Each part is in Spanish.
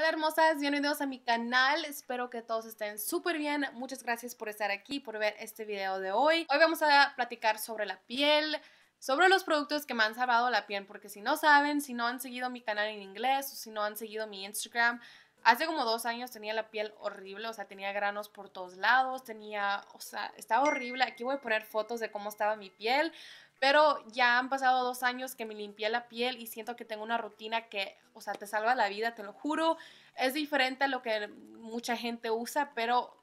Hola hermosas, bienvenidos a mi canal, espero que todos estén súper bien, muchas gracias por estar aquí, por ver este video de hoy. Hoy vamos a platicar sobre la piel, sobre los productos que me han salvado la piel, porque si no saben, si no han seguido mi canal en inglés o si no han seguido mi Instagram, Hace como dos años tenía la piel horrible, o sea, tenía granos por todos lados, tenía, o sea, estaba horrible. Aquí voy a poner fotos de cómo estaba mi piel, pero ya han pasado dos años que me limpié la piel y siento que tengo una rutina que, o sea, te salva la vida, te lo juro. Es diferente a lo que mucha gente usa, pero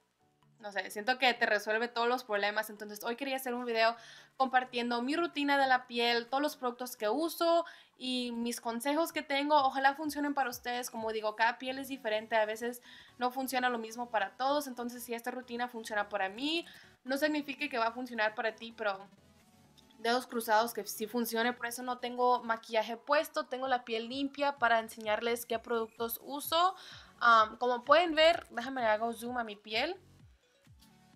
no sé, siento que te resuelve todos los problemas. Entonces, hoy quería hacer un video compartiendo mi rutina de la piel, todos los productos que uso y mis consejos que tengo. Ojalá funcionen para ustedes. Como digo, cada piel es diferente. A veces no funciona lo mismo para todos. Entonces, si esta rutina funciona para mí, no significa que va a funcionar para ti, pero dedos cruzados que sí funcione. Por eso no tengo maquillaje puesto. Tengo la piel limpia para enseñarles qué productos uso. Ah, como pueden ver, déjame hago zoom a mi piel.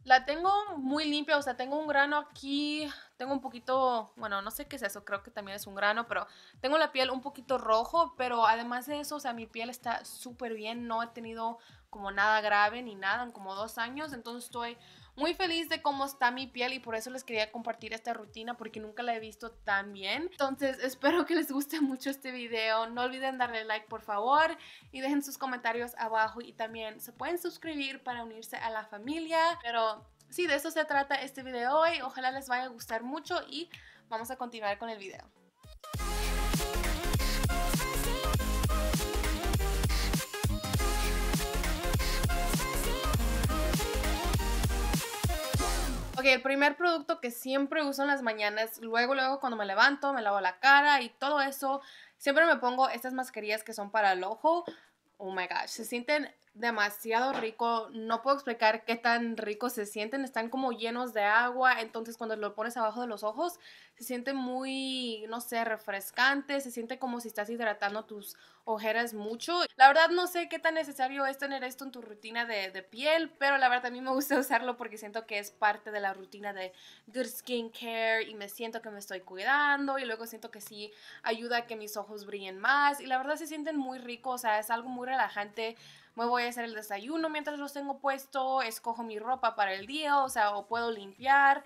La tengo muy limpia, o sea, tengo un grano aquí, tengo un poquito, bueno, no sé qué es eso, creo que también es un grano, pero tengo la piel un poquito rojo, pero además de eso, o sea, mi piel está súper bien, no he tenido como nada grave ni nada en como dos años, entonces estoy muy feliz de cómo está mi piel y por eso les quería compartir esta rutina porque nunca la he visto tan bien. Entonces espero que les guste mucho este video. No olviden darle like por favor y dejen sus comentarios abajo y también se pueden suscribir para unirse a la familia. Pero sí, de eso se trata este video hoy. Ojalá les vaya a gustar mucho y vamos a continuar con el video. Ok, el primer producto que siempre uso en las mañanas, luego, luego cuando me levanto, me lavo la cara y todo eso, siempre me pongo estas mascarillas que son para el ojo. Oh my gosh, se sienten demasiado rico. No puedo explicar qué tan rico se sienten. Están como llenos de agua. Entonces cuando lo pones abajo de los ojos, se siente muy, no sé, refrescante. Se siente como si estás hidratando tus ojeras mucho. La verdad no sé qué tan necesario es tener esto en tu rutina de, de piel. Pero la verdad a mí me gusta usarlo porque siento que es parte de la rutina de good care Y me siento que me estoy cuidando. Y luego siento que sí ayuda a que mis ojos brillen más. Y la verdad se sienten muy ricos. O sea, es algo muy relajante me voy a hacer el desayuno mientras los tengo puesto, escojo mi ropa para el día, o sea, o puedo limpiar.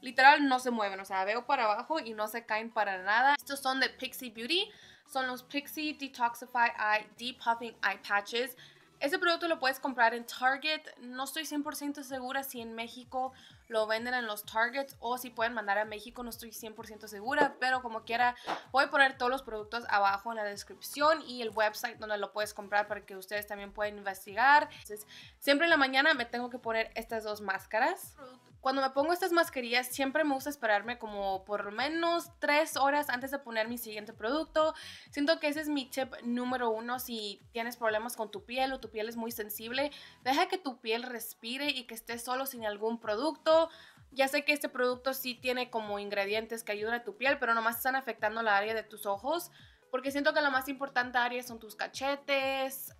Literal no se mueven, o sea, veo para abajo y no se caen para nada. Estos son de Pixie Beauty, son los Pixie Detoxify Eye Depuffing Eye Patches. Este producto lo puedes comprar en Target. No estoy 100% segura si en México lo venden en los Targets o si pueden mandar a México. No estoy 100% segura, pero como quiera, voy a poner todos los productos abajo en la descripción y el website donde lo puedes comprar para que ustedes también puedan investigar. Entonces, siempre en la mañana me tengo que poner estas dos máscaras. Cuando me pongo estas mascarillas, siempre me gusta esperarme como por lo menos tres horas antes de poner mi siguiente producto. Siento que ese es mi tip número uno si tienes problemas con tu piel o tu piel es muy sensible, deja que tu piel respire y que esté solo sin algún producto. Ya sé que este producto sí tiene como ingredientes que ayudan a tu piel, pero nomás están afectando la área de tus ojos, porque siento que la más importante área son tus cachetes,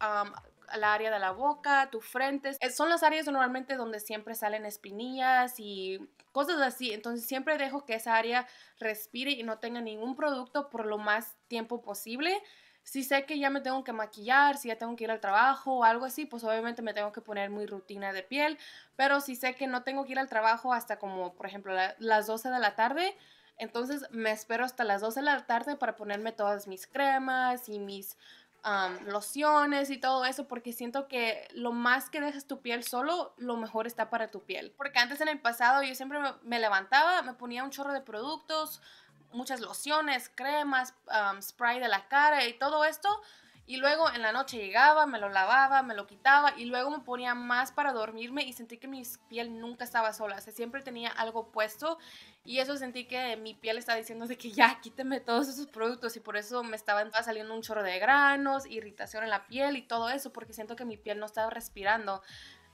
la área de la boca, tus frentes eh, Son las áreas normalmente donde siempre salen espinillas y cosas así. Entonces siempre dejo que esa área respire y no tenga ningún producto por lo más tiempo posible si sé que ya me tengo que maquillar, si ya tengo que ir al trabajo o algo así, pues obviamente me tengo que poner muy rutina de piel, pero si sé que no tengo que ir al trabajo hasta como, por ejemplo, las 12 de la tarde, entonces me espero hasta las 12 de la tarde para ponerme todas mis cremas y mis lociones y todo eso, porque siento que lo más que dejas tu piel solo, lo mejor está para tu piel. Porque antes en el pasado yo siempre me levantaba, me ponía un chorro de productos, muchas lociones, cremas, spray de la cara y todo esto. Y luego en la noche llegaba, me lo lavaba, me lo quitaba y luego me ponía más para dormirme y sentí que mi piel nunca estaba sola, o siempre tenía algo puesto y eso sentí que mi piel estaba diciendo de que ya quíteme todos esos productos y por eso me estaban saliendo un chorro de granos, irritación en la piel y todo eso porque siento que mi piel no estaba respirando.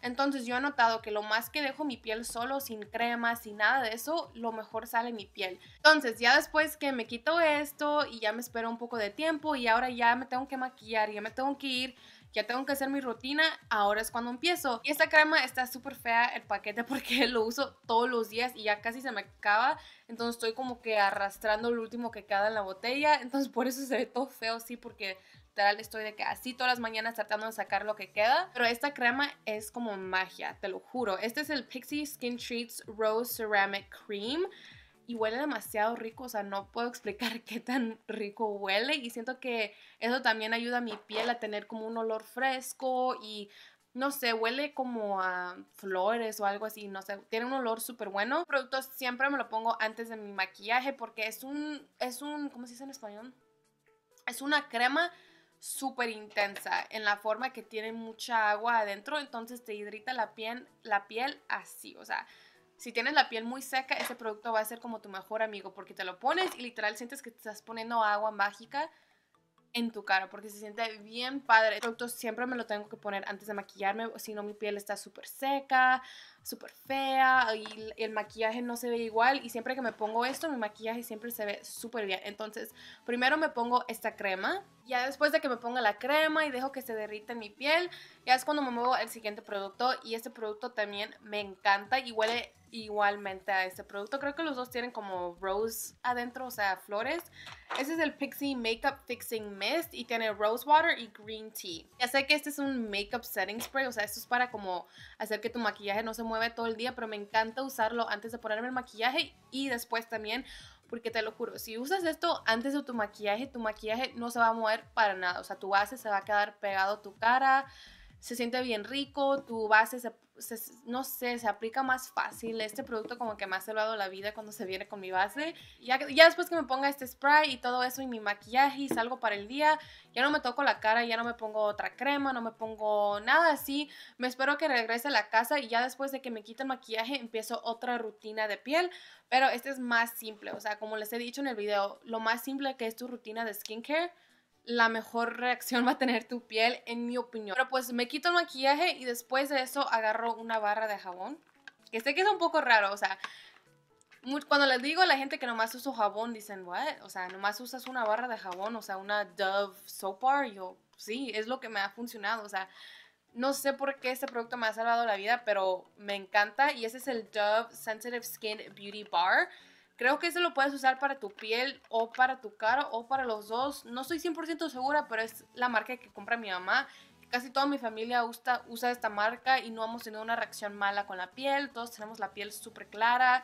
Entonces yo he notado que lo más que dejo mi piel solo, sin crema, sin nada de eso, lo mejor sale mi piel. Entonces ya después que me quito esto y ya me espero un poco de tiempo y ahora ya me tengo que maquillar, ya me tengo que ir, ya tengo que hacer mi rutina, ahora es cuando empiezo. Y esta crema está súper fea el paquete porque lo uso todos los días y ya casi se me acaba. Entonces estoy como que arrastrando lo último que queda en la botella. Entonces por eso se ve todo feo, sí, porque literal estoy de que así todas las mañanas tratando de sacar lo que queda. Pero esta crema es como magia, te lo juro. Este es el Pixie Skin Treats Rose Ceramic Cream y huele demasiado rico, o sea, no puedo explicar qué tan rico huele y siento que eso también ayuda a mi piel a tener como un olor fresco y no sé, huele como a flores o algo así, no sé, tiene un olor súper bueno. producto siempre me lo pongo antes de mi maquillaje porque es un, es un, ¿cómo se dice en español? Es una crema súper intensa, en la forma que tiene mucha agua adentro, entonces te hidrita la piel, la piel así, o sea, si tienes la piel muy seca, ese producto va a ser como tu mejor amigo, porque te lo pones y literal sientes que te estás poniendo agua mágica en tu cara, porque se siente bien padre. El producto siempre me lo tengo que poner antes de maquillarme, si no mi piel está súper seca, súper fea y el maquillaje no se ve igual y siempre que me pongo esto mi maquillaje siempre se ve súper bien. Entonces primero me pongo esta crema, ya después de que me ponga la crema y dejo que se derrite en mi piel, ya es cuando me muevo el siguiente producto y este producto también me encanta y huele igualmente a este producto. Creo que los dos tienen como rose adentro, o sea, flores. Este es el Pixie Makeup Fixing Mist y tiene rose water y green tea. Ya sé que este es un makeup setting spray, o sea, esto es para como hacer que tu maquillaje no se mueva todo el día, pero me encanta usarlo antes de ponerme el maquillaje y después también, porque te lo juro, si usas esto antes de tu maquillaje, tu maquillaje no se va a mover para nada, o sea, tu base se va a quedar pegado a tu cara, se siente bien rico, tu base se, no sé, se aplica más fácil. Este producto como que me ha salvado la vida cuando se viene con mi base. Ya, ya después que me ponga este spray y todo eso y mi maquillaje y salgo para el día, ya no me toco la cara, ya no me pongo otra crema, no me pongo nada así. Me espero que regrese a la casa y ya después de que me quite el maquillaje empiezo otra rutina de piel. Pero este es más simple, o sea, como les he dicho en el video, lo más simple que es tu rutina de skincare la mejor reacción va a tener tu piel, en mi opinión. Pero pues me quito el maquillaje y después de eso agarro una barra de jabón. Que sé que es un poco raro, o sea, cuando les digo a la gente que nomás uso jabón, dicen, what? O sea, nomás usas una barra de jabón, o sea, una Dove Soap Bar. Yo, sí, es lo que me ha funcionado, o sea, no sé por qué este producto me ha salvado la vida, pero me encanta. Y ese es el Dove Sensitive Skin Beauty Bar. Creo que eso lo puedes usar para tu piel o para tu cara o para los dos. No estoy 100% segura, pero es la marca que compra mi mamá. Casi toda mi familia usa, usa esta marca y no hemos tenido una reacción mala con la piel. Todos tenemos la piel súper clara.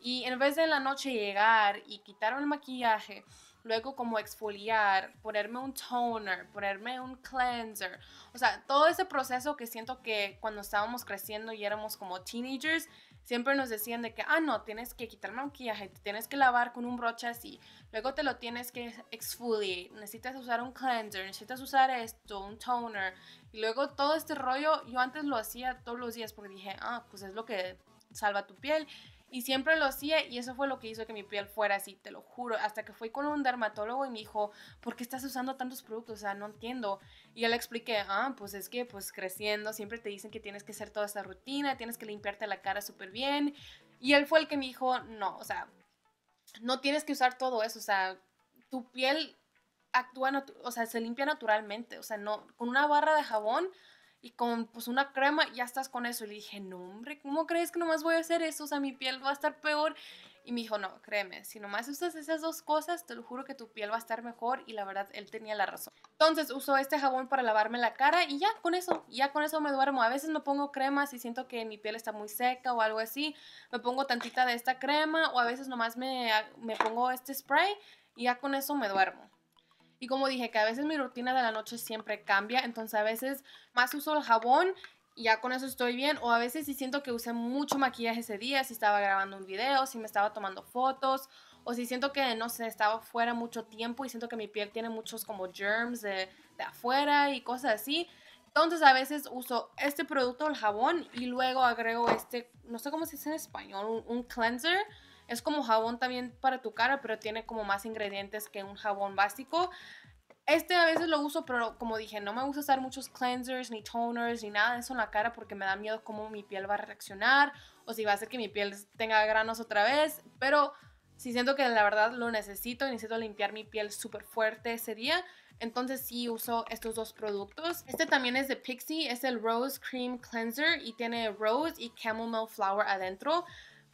Y en vez de en la noche llegar y quitar el maquillaje, luego como exfoliar, ponerme un toner, ponerme un cleanser, o sea, todo ese proceso que siento que cuando estábamos creciendo y éramos como teenagers, siempre nos decían de que, ah, no, tienes que quitarme maquillaje, tienes que lavar con un broche así, luego te lo tienes que exfoliar, necesitas usar un cleanser, necesitas usar esto, un toner, y luego todo este rollo, yo antes lo hacía todos los días porque dije, ah, pues es lo que salva tu piel y siempre lo hacía y eso fue lo que hizo que mi piel fuera así, te lo juro. Hasta que fui con un dermatólogo y me dijo, ¿por qué estás usando tantos productos? O sea, no entiendo. Y él le expliqué, ah, pues es que pues creciendo siempre te dicen que tienes que hacer toda esta rutina, tienes que limpiarte la cara súper bien. Y él fue el que me dijo, no, o sea, no tienes que usar todo eso, o sea, tu piel actúa, o sea, se limpia naturalmente, o sea, no, con una barra de jabón y con pues una crema ya estás con eso. Y le dije, no hombre, ¿cómo crees que nomás voy a hacer eso? O sea, mi piel va a estar peor. Y me dijo, no, créeme, si nomás usas esas dos cosas, te lo juro que tu piel va a estar mejor. Y la verdad, él tenía la razón. Entonces uso este jabón para lavarme la cara y ya con eso, ya con eso me duermo. A veces no pongo crema si siento que mi piel está muy seca o algo así. Me pongo tantita de esta crema o a veces nomás me, me pongo este spray y ya con eso me duermo. Y como dije, que a veces mi rutina de la noche siempre cambia, entonces a veces más uso el jabón y ya con eso estoy bien. O a veces si siento que usé mucho maquillaje ese día, si estaba grabando un video, si me estaba tomando fotos, o si siento que, no sé, estaba fuera mucho tiempo y siento que mi piel tiene muchos como germs de, afuera y cosas así. Entonces a veces uso este producto, el jabón, y luego agrego este, no sé cómo se dice en español, un cleanser es como jabón también para tu cara, pero tiene como más ingredientes que un jabón básico. Este a veces lo uso, pero como dije, no me gusta usar muchos cleansers, ni toners, ni nada de eso en la cara porque me da miedo cómo mi piel va a reaccionar o si va a hacer que mi piel tenga granos otra vez. Pero si siento que la verdad lo necesito, necesito limpiar mi piel súper fuerte ese día, entonces sí uso estos dos productos. Este también es de Pixie, es el Rose Cream Cleanser y tiene rose y chamomile flower adentro.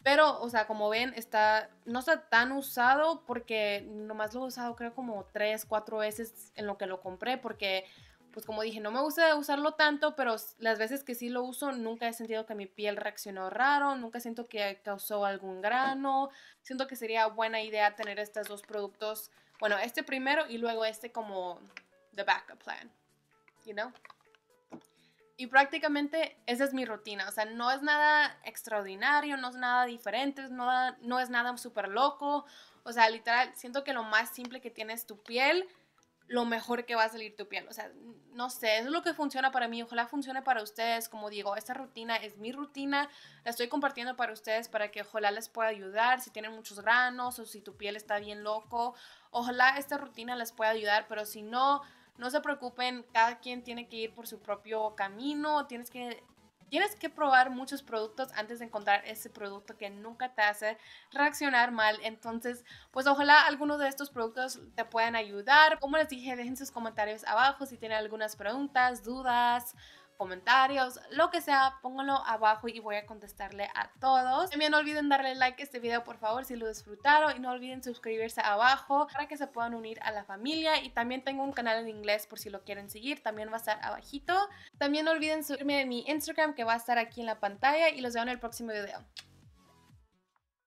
Pero, o sea, como ven, está, no está tan usado porque nomás lo he usado creo como tres, cuatro veces en lo que lo compré porque, pues como dije, no me gusta usarlo tanto, pero las veces que sí lo uso nunca he sentido que mi piel reaccionó raro, nunca siento que causó algún grano, siento que sería buena idea tener estos dos productos, bueno, este primero y luego este como the backup plan, you know? Y prácticamente esa es mi rutina, o sea, no es nada extraordinario, no es nada diferente, no, no es nada súper loco, o sea, literal, siento que lo más simple que tienes tu piel, lo mejor que va a salir tu piel, o sea, no sé, eso es lo que funciona para mí, ojalá funcione para ustedes, como digo, esta rutina es mi rutina, la estoy compartiendo para ustedes para que ojalá les pueda ayudar, si tienen muchos granos o si tu piel está bien loco, ojalá esta rutina les pueda ayudar, pero si no no se preocupen, cada quien tiene que ir por su propio camino, tienes que tienes que probar muchos productos antes de encontrar ese producto que nunca te hace reaccionar mal. Entonces, pues ojalá algunos de estos productos te puedan ayudar. Como les dije, dejen sus comentarios abajo si tienen algunas preguntas, dudas comentarios, lo que sea, pónganlo abajo y voy a contestarle a todos. También no olviden darle like a este video, por favor, si lo disfrutaron. Y no olviden suscribirse abajo para que se puedan unir a la familia. Y también tengo un canal en inglés por si lo quieren seguir, también va a estar abajito. También no olviden subirme en mi Instagram que va a estar aquí en la pantalla y los veo en el próximo video.